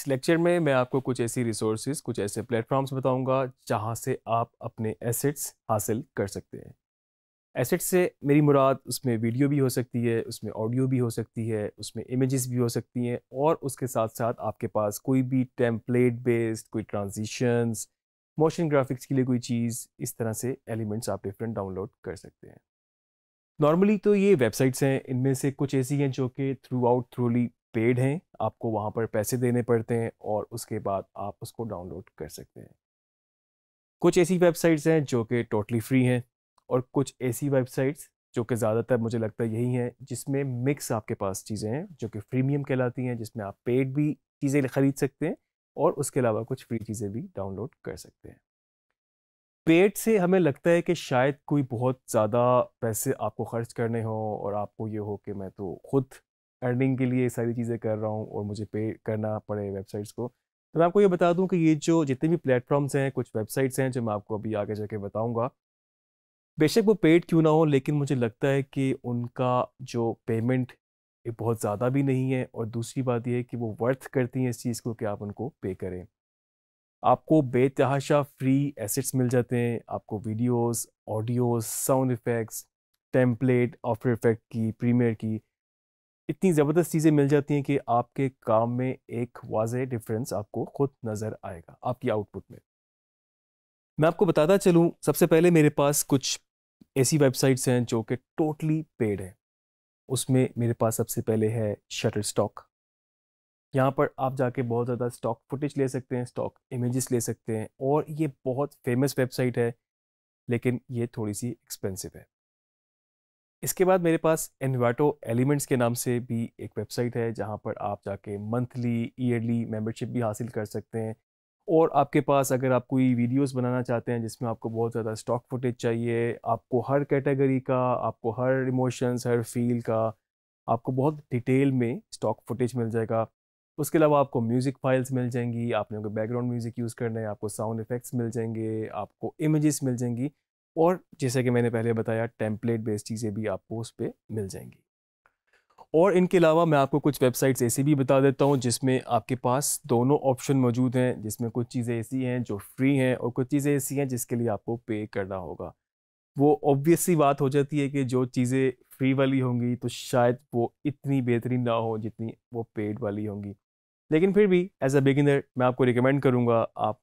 इस लेक्चर में मैं आपको कुछ ऐसी रिसोर्सेज कुछ ऐसे प्लेटफॉर्म्स बताऊंगा जहां से आप अपने एसेट्स हासिल कर सकते हैं एसेट्स से मेरी मुराद उसमें वीडियो भी हो सकती है उसमें ऑडियो भी हो सकती है उसमें इमेजेस भी हो सकती हैं और उसके साथ साथ आपके पास कोई भी टेम्पलेट बेस्ड कोई ट्रांजिशंस मोशन ग्राफिक्स के लिए कोई चीज़ इस तरह से एलिमेंट्स आप डिफरेंट डाउनलोड कर सकते हैं नॉर्मली तो ये वेबसाइट्स हैं इनमें से कुछ ऐसी हैं जो कि थ्रू आउट थ्रूली पेड हैं आपको वहाँ पर पैसे देने पड़ते हैं और उसके बाद आप उसको डाउनलोड कर सकते हैं कुछ ऐसी वेबसाइट्स हैं जो कि टोटली फ्री हैं और कुछ ऐसी वेबसाइट्स जो कि ज़्यादातर मुझे लगता है यही हैं जिसमें मिक्स आपके पास चीज़ें हैं जो कि फ्रीमियम कहलाती हैं जिसमें आप पेड भी चीज़ें ख़रीद सकते हैं और उसके अलावा कुछ फ्री चीज़ें भी डाउनलोड कर सकते हैं पेड से हमें लगता है कि शायद कोई बहुत ज़्यादा पैसे आपको खर्च करने हो और आपको ये हो कि मैं तो खुद अर्निंग के लिए सारी चीज़ें कर रहा हूँ और मुझे पे करना पड़े वेबसाइट्स को तो मैं आपको ये बता दूँ कि ये जो जितने भी प्लेटफॉर्म्स हैं कुछ वेबसाइट्स हैं जो मैं आपको अभी आगे जाके बताऊँगा बेशक वो पेड क्यों ना हो लेकिन मुझे लगता है कि उनका जो पेमेंट ये बहुत ज़्यादा भी नहीं है और दूसरी बात यह है कि वो वर्थ करती हैं इस चीज़ को कि आप उनको पे करें आपको बेतहाशा फ्री एसेट्स मिल जाते हैं आपको videos, audios sound effects template after effect की प्रीमियर की इतनी ज़बरदस्त चीज़ें मिल जाती हैं कि आपके काम में एक वाज डिफरेंस आपको खुद नज़र आएगा आपकी आउटपुट में मैं आपको बताता चलूँ सबसे पहले मेरे पास कुछ ऐसी वेबसाइट्स हैं जो कि टोटली पेड हैं उसमें मेरे पास सबसे पहले है शटर स्टॉक यहाँ पर आप जाके बहुत ज़्यादा स्टॉक फुटेज ले सकते हैं स्टॉक इमेजेस ले सकते हैं और ये बहुत फेमस वेबसाइट है लेकिन ये थोड़ी सी एक्सपेंसिव है इसके बाद मेरे पास एनवाटो एलिमेंट्स के नाम से भी एक वेबसाइट है जहाँ पर आप जाके मंथली ईयरली मेम्बरशिप भी हासिल कर सकते हैं और आपके पास अगर आप कोई वीडियोस बनाना चाहते हैं जिसमें आपको बहुत ज़्यादा स्टॉक फुटेज चाहिए आपको हर कैटेगरी का आपको हर इमोशंस हर फील का आपको बहुत डिटेल में स्टॉक फुटेज मिल जाएगा उसके अलावा आपको म्यूज़िक फाइल्स मिल जाएंगी आपने उनको बैकग्राउंड म्यूज़िक यूज़ करना है आपको साउंड इफ़ेक्ट्स मिल जाएंगे आपको इमेजेस मिल जाएंगी और जैसे कि मैंने पहले बताया टेम्पलेट बेस्ड चीज़ें भी आपको उस पर मिल जाएंगी और इनके अलावा मैं आपको कुछ वेबसाइट्स ऐसी भी बता देता हूँ जिसमें आपके पास दोनों ऑप्शन मौजूद हैं जिसमें कुछ चीज़ें ऐसी हैं जो फ्री हैं और कुछ चीज़ें ऐसी हैं जिसके लिए आपको पे करना होगा वो ऑब्वियसली बात हो जाती है कि जो चीज़ें फ्री वाली होंगी तो शायद वो इतनी बेहतरीन ना हो जितनी वो पेड वाली होंगी लेकिन फिर भी एज अ बिगिनर मैं आपको रिकमेंड करूँगा आप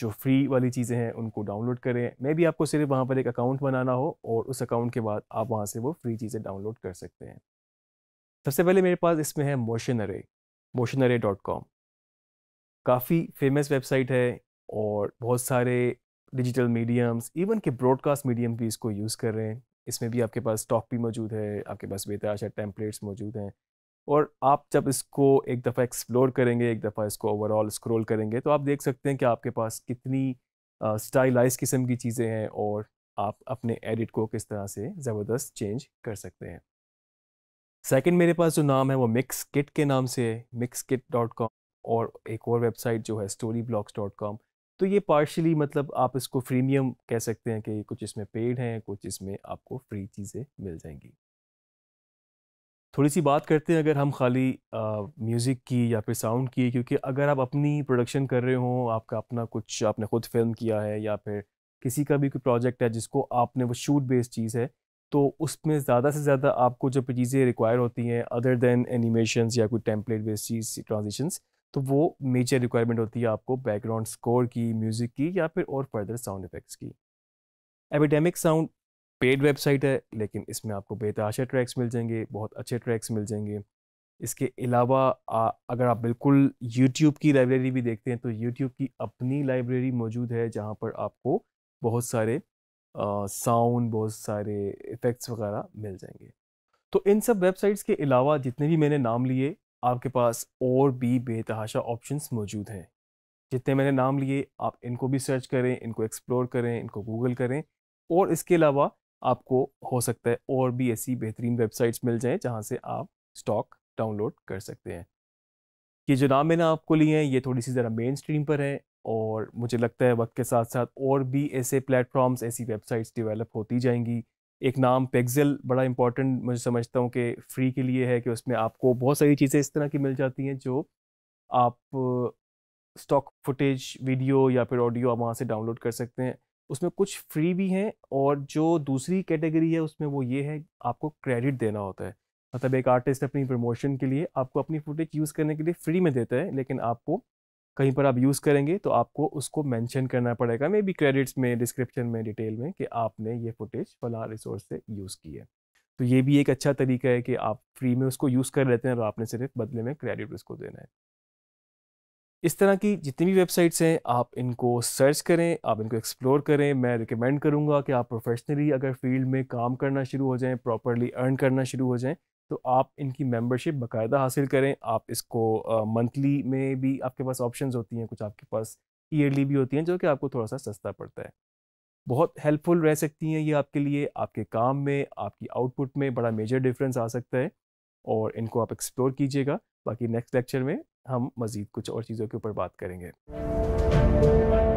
जो फ्री वाली चीज़ें हैं उनको डाउनलोड करें मे भी आपको सिर्फ वहाँ पर एक अकाउंट बनाना हो और उस अकाउंट के बाद आप वहाँ से वो फ्री चीज़ें डाउनलोड कर सकते हैं सबसे पहले मेरे पास इसमें है motion array motion array dot com काफ़ी फेमस वेबसाइट है और बहुत सारे डिजिटल मीडियम्स इवन के ब्रॉडकास्ट मीडियम भी इसको यूज़ कर रहे हैं इसमें भी आपके पास स्टॉक भी मौजूद है आपके पास बेताशा टेम्पलेट्स मौजूद हैं और आप जब इसको एक दफ़ा एक्सप्लोर करेंगे एक दफ़ा इसको ओवरऑल स्क्रॉल करेंगे तो आप देख सकते हैं कि आपके पास कितनी स्टाइलाइज किस्म की चीज़ें हैं और आप अपने एडिट को किस तरह से ज़बरदस्त चेंज कर सकते हैं सेकंड मेरे पास जो नाम है वो मिक्स किट के नाम से है मिक्स किट डॉट कॉम और एक और वेबसाइट जो है स्टोरी ब्लॉग्स डॉट कॉम तो ये पार्शली मतलब आप इसको फ्रीमियम कह सकते हैं कि कुछ इसमें पेड हैं कुछ इसमें आपको फ्री चीज़ें मिल जाएंगी थोड़ी सी बात करते हैं अगर हम खाली म्यूज़िक की या फिर साउंड की क्योंकि अगर आप अपनी प्रोडक्शन कर रहे हो आपका अपना कुछ आपने खुद फिल्म किया है या फिर किसी का भी कोई प्रोजेक्ट है जिसको आपने वो शूट बेस्ड चीज़ है तो उसमें ज़्यादा से ज़्यादा आपको जब चीज़ें रिक्वायर होती हैं अदर देन एनिमेशन या कोई टेम्पलेट बेस्ड चीज़ ट्रांजेक्शन तो वो मेजर रिक्वायरमेंट होती है आपको बैकग्राउंड स्कोर की म्यूज़िक की या फिर और फर्दर साउंड इफ़ेक्ट्स की एपिडेमिक साउंड पेड वेबसाइट है लेकिन इसमें आपको बेतहाशा ट्रैक्स मिल जाएंगे बहुत अच्छे ट्रैक्स मिल जाएंगे इसके अलावा अगर आप बिल्कुल यूट्यूब की लाइब्रेरी भी देखते हैं तो यूट्यूब की अपनी लाइब्रेरी मौजूद है जहाँ पर आपको बहुत सारे साउंड बहुत सारे इफ़ेक्ट्स वगैरह मिल जाएंगे तो इन सब वेबसाइट्स के अलावा जितने भी मैंने नाम लिए आपके पास और भी बेतहाशा ऑप्शंस मौजूद हैं जितने मैंने नाम लिए आप इनको भी सर्च करें इनको एक्सप्लोर करें इनको गूगल करें और इसके अलावा आपको हो सकता है और भी ऐसी बेहतरीन वेबसाइट्स मिल जाएँ जहाँ से आप स्टॉक डाउनलोड कर सकते हैं ये जो नाम मैंने आपको लिए हैं ये थोड़ी सी ज़रा मेन स्ट्रीम पर है और मुझे लगता है वक्त के साथ साथ और भी ऐसे प्लेटफॉर्म्स ऐसी वेबसाइट्स डिवेलप होती जाएंगी एक नाम पेगजल बड़ा इंपॉर्टेंट मुझे समझता हूँ कि फ्री के लिए है कि उसमें आपको बहुत सारी चीज़ें इस तरह की मिल जाती हैं जो आप स्टॉक फुटेज वीडियो या फिर ऑडियो आप वहाँ से डाउनलोड कर सकते हैं उसमें कुछ फ्री भी हैं और जो दूसरी कैटेगरी है उसमें वो ये है आपको क्रेडिट देना होता है मतलब एक आर्टिस्ट अपनी प्रमोशन के लिए आपको अपनी फुटेज यूज़ करने के लिए फ्री में देता है लेकिन आपको कहीं पर आप यूज़ करेंगे तो आपको उसको मेंशन करना पड़ेगा मे बी क्रेडिट्स में डिस्क्रिप्शन में डिटेल में कि आपने ये फुटेज फला रिसोर्स से यूज़ की है तो ये भी एक अच्छा तरीका है कि आप फ्री में उसको यूज़ कर लेते हैं और आपने सिर्फ बदले में क्रेडिट उसको देना है इस तरह की जितनी भी वेबसाइट्स हैं आप इनको सर्च करें आप इनको एक्सप्लोर करें मैं रिकमेंड करूंगा कि आप प्रोफेशनली अगर फील्ड में काम करना शुरू हो जाएं प्रॉपरली अर्न करना शुरू हो जाएं तो आप इनकी मेंबरशिप बाकायदा हासिल करें आप इसको मंथली में भी आपके पास ऑप्शंस होती हैं कुछ आपके पास ईयरली भी होती हैं जो कि आपको थोड़ा सा सस्ता पड़ता है बहुत हेल्पफुल रह सकती हैं ये आपके लिए आपके काम में आपकी आउटपुट में बड़ा मेजर डिफरेंस आ सकता है और इनको आप एक्सप्लोर कीजिएगा बाकी नेक्स्ट लेक्चर में हम मज़ीद कुछ और चीज़ों के ऊपर बात करेंगे